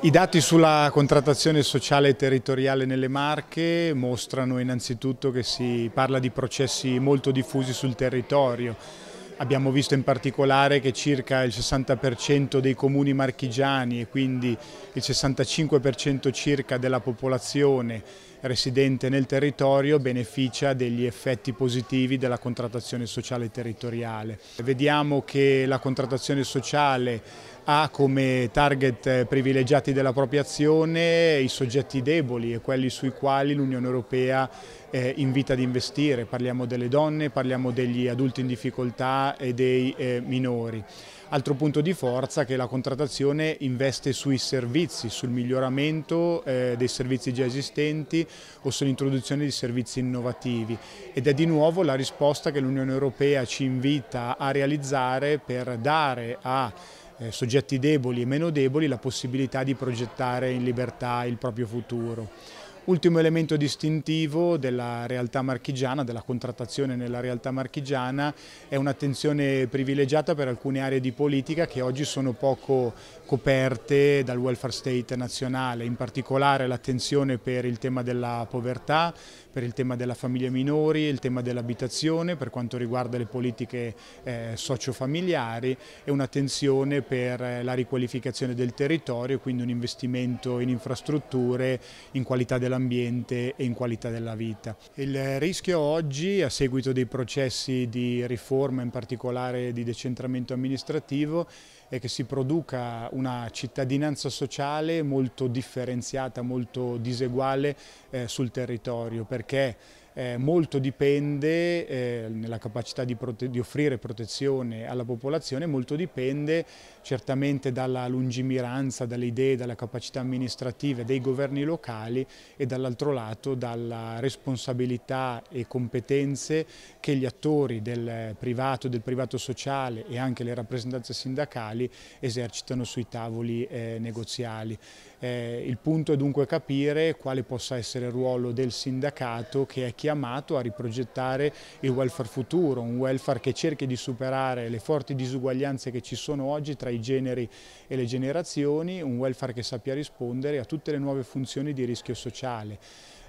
I dati sulla contrattazione sociale e territoriale nelle Marche mostrano innanzitutto che si parla di processi molto diffusi sul territorio. Abbiamo visto in particolare che circa il 60% dei comuni marchigiani e quindi il 65% circa della popolazione residente nel territorio beneficia degli effetti positivi della contrattazione sociale territoriale. Vediamo che la contrattazione sociale ha come target privilegiati della propria azione i soggetti deboli e quelli sui quali l'Unione Europea eh, invita ad investire. Parliamo delle donne, parliamo degli adulti in difficoltà e dei eh, minori. Altro punto di forza è che la contrattazione investe sui servizi, sul miglioramento eh, dei servizi già esistenti o sull'introduzione di servizi innovativi ed è di nuovo la risposta che l'Unione Europea ci invita a realizzare per dare a eh, soggetti deboli e meno deboli la possibilità di progettare in libertà il proprio futuro. Ultimo elemento distintivo della realtà marchigiana, della contrattazione nella realtà marchigiana, è un'attenzione privilegiata per alcune aree di politica che oggi sono poco coperte dal welfare state nazionale, in particolare l'attenzione per il tema della povertà, per il tema della famiglia minori, il tema dell'abitazione, per quanto riguarda le politiche eh, sociofamiliari e un'attenzione per eh, la riqualificazione del territorio, quindi un investimento in infrastrutture, in qualità della sull'ambiente e in qualità della vita. Il rischio oggi, a seguito dei processi di riforma, in particolare di decentramento amministrativo, è che si produca una cittadinanza sociale molto differenziata, molto diseguale eh, sul territorio, perché eh, molto dipende, eh, nella capacità di, prote di offrire protezione alla popolazione, molto dipende certamente dalla lungimiranza, dalle idee, dalla capacità amministrative dei governi locali e dall'altro lato dalla responsabilità e competenze che gli attori del privato, del privato sociale e anche le rappresentanze sindacali esercitano sui tavoli eh, negoziali. Eh, il punto è dunque capire quale possa essere il ruolo del sindacato che è chiaro chiamato a riprogettare il welfare futuro, un welfare che cerchi di superare le forti disuguaglianze che ci sono oggi tra i generi e le generazioni, un welfare che sappia rispondere a tutte le nuove funzioni di rischio sociale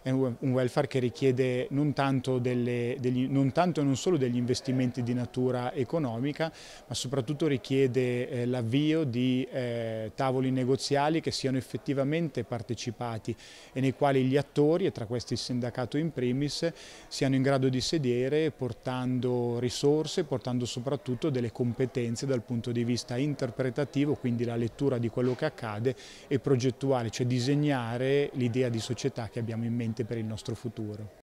è un welfare che richiede non tanto, delle, degli, non tanto e non solo degli investimenti di natura economica, ma soprattutto richiede eh, l'avvio di eh, tavoli negoziali che siano effettivamente partecipati e nei quali gli attori, e tra questi il sindacato in primis, siano in grado di sedere portando risorse, portando soprattutto delle competenze dal punto di vista interpretativo, quindi la lettura di quello che accade, e progettuale, cioè disegnare l'idea di società che abbiamo in mente sicuramente per il nostro futuro.